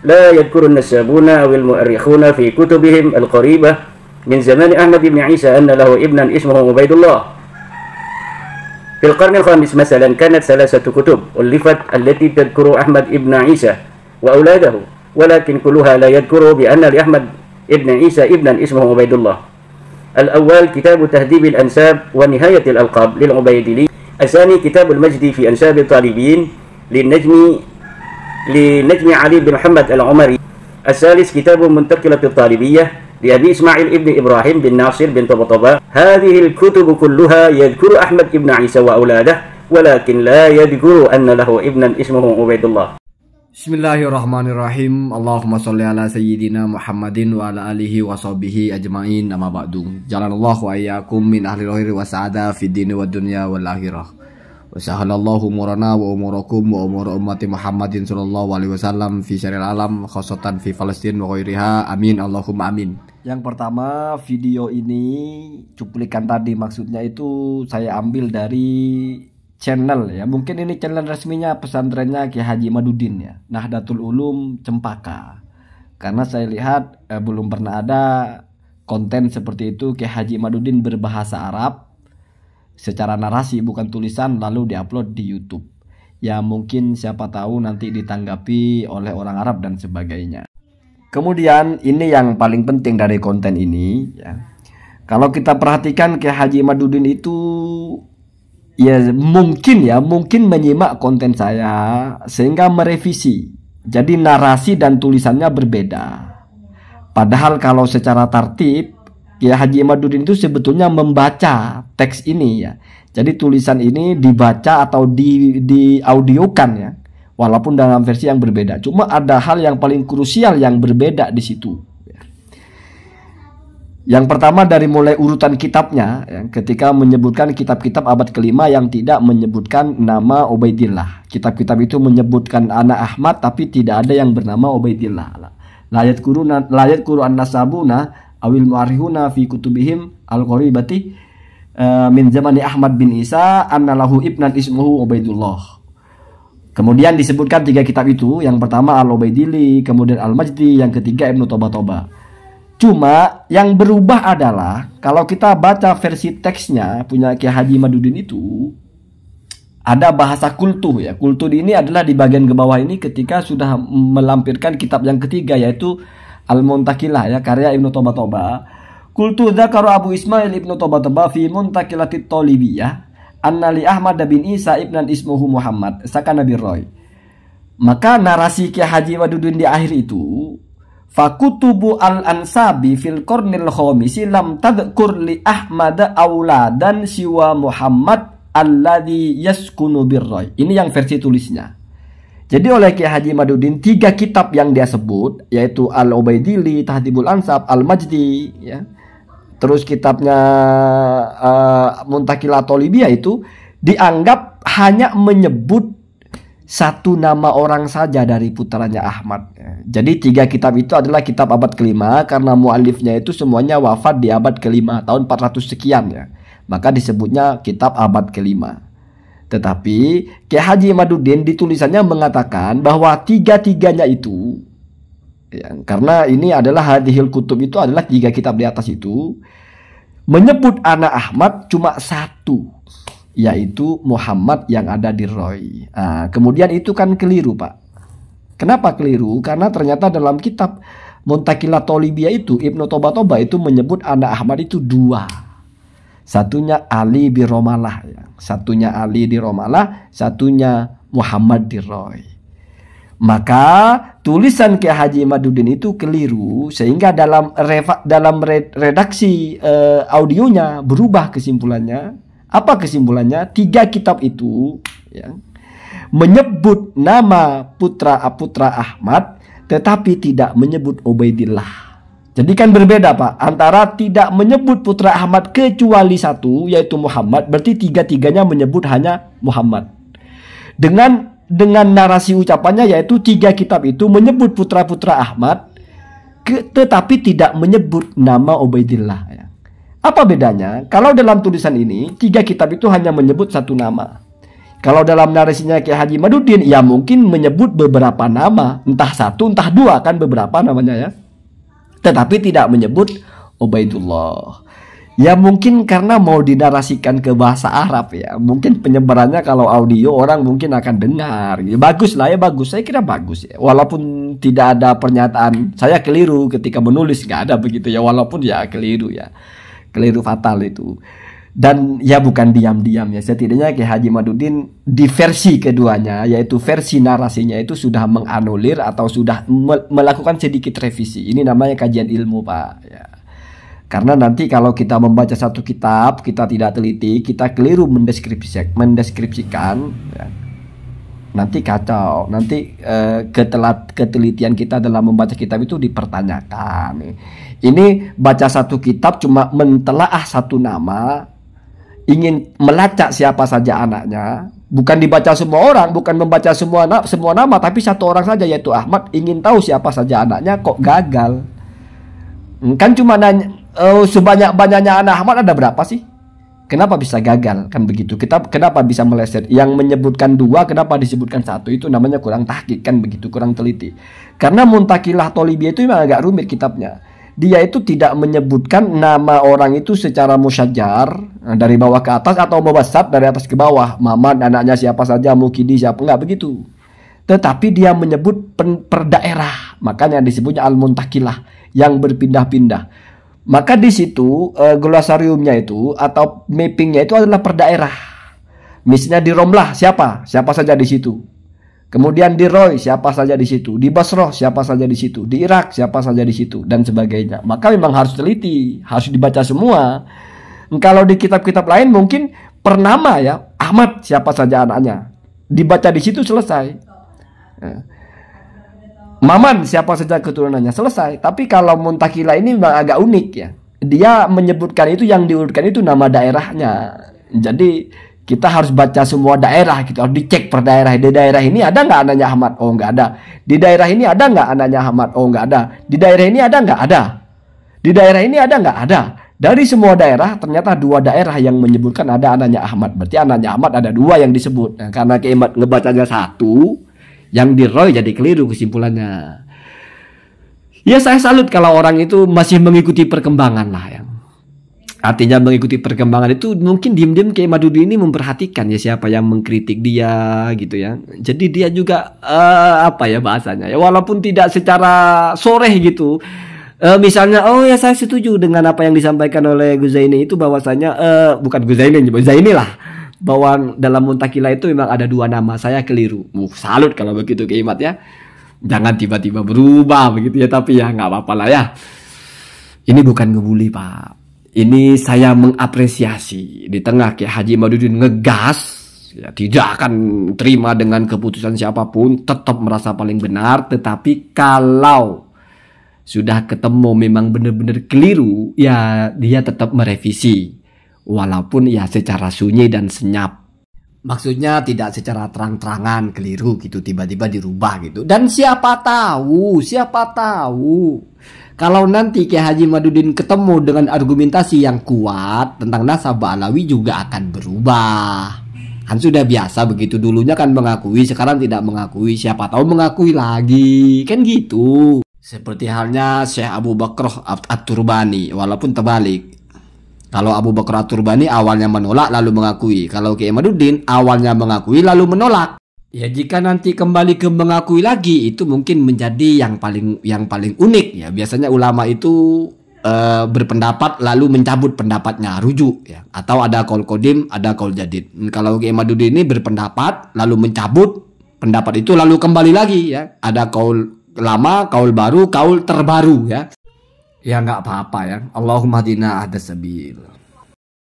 لا يذكر النسابون أو المؤرخون في كتبهم القريبة من زمان أحمد بن عيسى أن له ابنا اسمه عبيد الله في القرن الخامس مثلا كانت ثلاثة كتب ألفت التي تذكر أحمد ابن عيسى وأولاده ولكن كلها لا يذكر بأن لأحمد ابن عيسى ابنا اسمه عبيد الله الأول كتاب تهذيب الأنساب ونهاية الألقاب للعبيدلي الثاني كتاب المجد في أنساب الطالبين للنجم لنجم علي بن محمد العمري الثالث كتاب منتقلة الطالبية لأبي إسماعيل ابن إبراهيم بن ناصر بن طبطبا هذه الكتب كلها يذكر أحمد ابن عيسى وأولاده ولكن لا يذكر أن له ابنا اسمه عبيد الله بسم الله الرحمن الرحيم اللهم صل على سيدنا محمد وعلى آله وصحبه أجمعين أما بعد جعل الله وإياكم من أهل الخير والسعادة في الدين والدنيا والآخرة وسهل الله أمورنا وأموركم وأمور أمة محمد Muhammadin الله عليه وسلم syaril alam khosatan fi Palestina, wa ghairiha amin Allahumma amin yang pertama video ini cuplikan tadi maksudnya itu saya ambil dari channel ya mungkin ini channel resminya pesantrennya Kiai Haji Madudin ya Nahdlatul Ulum Cempaka karena saya lihat eh, belum pernah ada konten seperti itu Kiai Haji Madudin berbahasa Arab secara narasi bukan tulisan lalu diupload di YouTube. Ya mungkin siapa tahu nanti ditanggapi oleh orang Arab dan sebagainya. Kemudian ini yang paling penting dari konten ini ya. Kalau kita perhatikan kehaji Haji Madudin itu ya mungkin ya mungkin menyimak konten saya sehingga merevisi. Jadi narasi dan tulisannya berbeda. Padahal kalau secara tertib Kiai ya, Haji Imaduddin itu sebetulnya membaca teks ini ya. Jadi tulisan ini dibaca atau di di diaudiokan ya. Walaupun dalam versi yang berbeda. Cuma ada hal yang paling krusial yang berbeda di situ. Ya. Yang pertama dari mulai urutan kitabnya ya, ketika menyebutkan kitab-kitab abad kelima yang tidak menyebutkan nama Ubaidillah. Kitab-kitab itu menyebutkan anak Ahmad tapi tidak ada yang bernama Ubaidillah. Layat Qur'an, layat Qur'an nasabuna awil muarihuna fi kutubihim al uh, eh, min zamani Ahmad bin Isa an nalahu ibnan ismuhu Ubaidullah. Kemudian disebutkan tiga kitab itu, yang pertama Al-Ubaidili, kemudian Al-Majdi, yang ketiga Ibnu Toba Toba. Cuma yang berubah adalah kalau kita baca versi teksnya punya Kiai Haji Madudin itu ada bahasa kultuh ya. Kultuh ini adalah di bagian ke bawah ini ketika sudah melampirkan kitab yang ketiga yaitu Al-Muntakilah ya karya Ibnu Toba Toba. Kultu dzakara Abu Ismail Ibnu Toba Toba fi Muntakilati Tolibiyah anna li Ahmad bin Isa ibnan ismuhu Muhammad Nabi Roy. Maka narasi Ki Haji Wadudin di akhir itu Fakutubu al-ansabi fil kornil khomisi lam tadkur li Ahmad dan siwa Muhammad alladhi yaskunu birroy. Ini yang versi tulisnya. Jadi oleh Kiai Haji Madudin tiga kitab yang dia sebut yaitu Al Ubaidili, Tahdibul Ansab, Al Majdi, ya. Terus kitabnya uh, eh, Muntakila Libya itu dianggap hanya menyebut satu nama orang saja dari putranya Ahmad. Ya. Jadi tiga kitab itu adalah kitab abad kelima karena mualifnya itu semuanya wafat di abad kelima tahun 400 sekian ya. Maka disebutnya kitab abad kelima. Tetapi Kiai Haji Maduddin ditulisannya mengatakan bahwa tiga-tiganya itu ya, karena ini adalah hadihil kutub itu adalah tiga kitab di atas itu menyebut anak Ahmad cuma satu yaitu Muhammad yang ada di Roy. Nah, kemudian itu kan keliru pak. Kenapa keliru? Karena ternyata dalam kitab Muntakila Tolibia itu Ibnu Toba Toba itu menyebut anak Ahmad itu dua Satunya Ali di Romalah, ya. satunya Ali di Romalah, satunya Muhammad di Roy. Maka tulisan Kiai Haji Madudin itu keliru sehingga dalam reva, dalam redaksi eh, audionya berubah kesimpulannya. Apa kesimpulannya? Tiga kitab itu ya, menyebut nama putra putra Ahmad tetapi tidak menyebut Ubaidillah. Jadi kan berbeda Pak, antara tidak menyebut putra Ahmad kecuali satu yaitu Muhammad, berarti tiga-tiganya menyebut hanya Muhammad. Dengan dengan narasi ucapannya yaitu tiga kitab itu menyebut putra-putra Ahmad ke, tetapi tidak menyebut nama Ubaidillah ya. Apa bedanya? Kalau dalam tulisan ini tiga kitab itu hanya menyebut satu nama. Kalau dalam narasinya Kiai Haji Madudin ya mungkin menyebut beberapa nama, entah satu entah dua kan beberapa namanya ya tetapi tidak menyebut Ubaidullah. Ya mungkin karena mau dinarasikan ke bahasa Arab ya. Mungkin penyebarannya kalau audio orang mungkin akan dengar. Ya, bagus lah ya bagus. Saya kira bagus ya. Walaupun tidak ada pernyataan saya keliru ketika menulis nggak ada begitu ya. Walaupun ya keliru ya. Keliru fatal itu dan ya bukan diam-diam ya setidaknya Ki Haji Madudin di versi keduanya yaitu versi narasinya itu sudah menganulir atau sudah melakukan sedikit revisi ini namanya kajian ilmu Pak ya karena nanti kalau kita membaca satu kitab kita tidak teliti kita keliru mendeskripsikan, mendeskripsikan ya. nanti kacau nanti eh, ketelat ketelitian kita dalam membaca kitab itu dipertanyakan ini baca satu kitab cuma mentelaah satu nama ingin melacak siapa saja anaknya, bukan dibaca semua orang, bukan membaca semua na semua nama, tapi satu orang saja yaitu Ahmad ingin tahu siapa saja anaknya kok gagal. Hmm, kan cuma nanya uh, oh, sebanyak banyaknya anak Ahmad ada berapa sih? Kenapa bisa gagal kan begitu? Kita kenapa bisa meleset? Yang menyebutkan dua kenapa disebutkan satu itu namanya kurang tahkik kan begitu kurang teliti. Karena muntakilah tolibia itu memang agak rumit kitabnya dia itu tidak menyebutkan nama orang itu secara musyajar eh, dari bawah ke atas atau mubasab dari atas ke bawah mamat anaknya siapa saja Mukidi siapa enggak begitu tetapi dia menyebut per daerah makanya disebutnya al-muntakilah yang berpindah-pindah maka di situ e, eh, glosariumnya itu atau mappingnya itu adalah per daerah misalnya di Romlah siapa siapa saja di situ Kemudian di Roy siapa saja di situ, di Basroh siapa saja di situ, di Irak siapa saja di situ dan sebagainya. Maka memang harus teliti, harus dibaca semua. Kalau di kitab-kitab lain mungkin pernama ya Ahmad siapa saja anaknya, dibaca di situ selesai. Eh. Maman siapa saja keturunannya selesai. Tapi kalau Muntakila ini memang agak unik ya. Dia menyebutkan itu yang diurutkan itu nama daerahnya. Jadi kita harus baca semua daerah kita gitu, harus dicek per daerah di daerah ini ada nggak anaknya Ahmad oh nggak ada di daerah ini ada nggak anaknya Ahmad oh nggak ada di daerah ini ada nggak ada di daerah ini ada nggak ada dari semua daerah ternyata dua daerah yang menyebutkan ada anaknya Ahmad berarti anaknya Ahmad ada dua yang disebut nah, karena keimat ngebacanya satu yang diroy jadi keliru kesimpulannya ya saya salut kalau orang itu masih mengikuti perkembangan lah yang Artinya mengikuti perkembangan itu mungkin diam-diam kayak madu ini memperhatikan ya siapa yang mengkritik dia gitu ya. Jadi dia juga uh, apa ya bahasanya ya walaupun tidak secara sore gitu. Uh, misalnya oh ya saya setuju dengan apa yang disampaikan oleh Guzaini itu bahwasanya uh, bukan Guzaini Guzaini lah bahwa dalam Muntakila itu memang ada dua nama saya keliru. Uh, salut kalau begitu keimat ya. Jangan tiba-tiba berubah begitu ya tapi ya nggak apa-apa lah ya. Ini bukan ngebully Pak ini saya mengapresiasi di tengah Kiai Haji Madudin ngegas ya, tidak akan terima dengan keputusan siapapun tetap merasa paling benar tetapi kalau sudah ketemu memang benar-benar keliru ya dia tetap merevisi walaupun ya secara sunyi dan senyap Maksudnya tidak secara terang-terangan keliru gitu tiba-tiba dirubah gitu. Dan siapa tahu, siapa tahu kalau nanti Kiai Haji Madudin ketemu dengan argumentasi yang kuat tentang nasab Alawi juga akan berubah. Kan sudah biasa begitu dulunya kan mengakui, sekarang tidak mengakui, siapa tahu mengakui lagi. Kan gitu. Seperti halnya Syekh Abu Bakr At-Turbani, walaupun terbalik. Kalau Abu Bakr At-Turbani awalnya menolak lalu mengakui, kalau Kiai Madudin awalnya mengakui lalu menolak. Ya jika nanti kembali ke mengakui lagi itu mungkin menjadi yang paling yang paling unik ya. Biasanya ulama itu e, berpendapat lalu mencabut pendapatnya rujuk ya atau ada kol kodim ada kol jadid. Hmm, kalau Kiai Madudi ini berpendapat lalu mencabut pendapat itu lalu kembali lagi ya. Ada kol lama, kaul baru, kaul terbaru ya. Ya nggak apa-apa ya. Allahumma dina sebil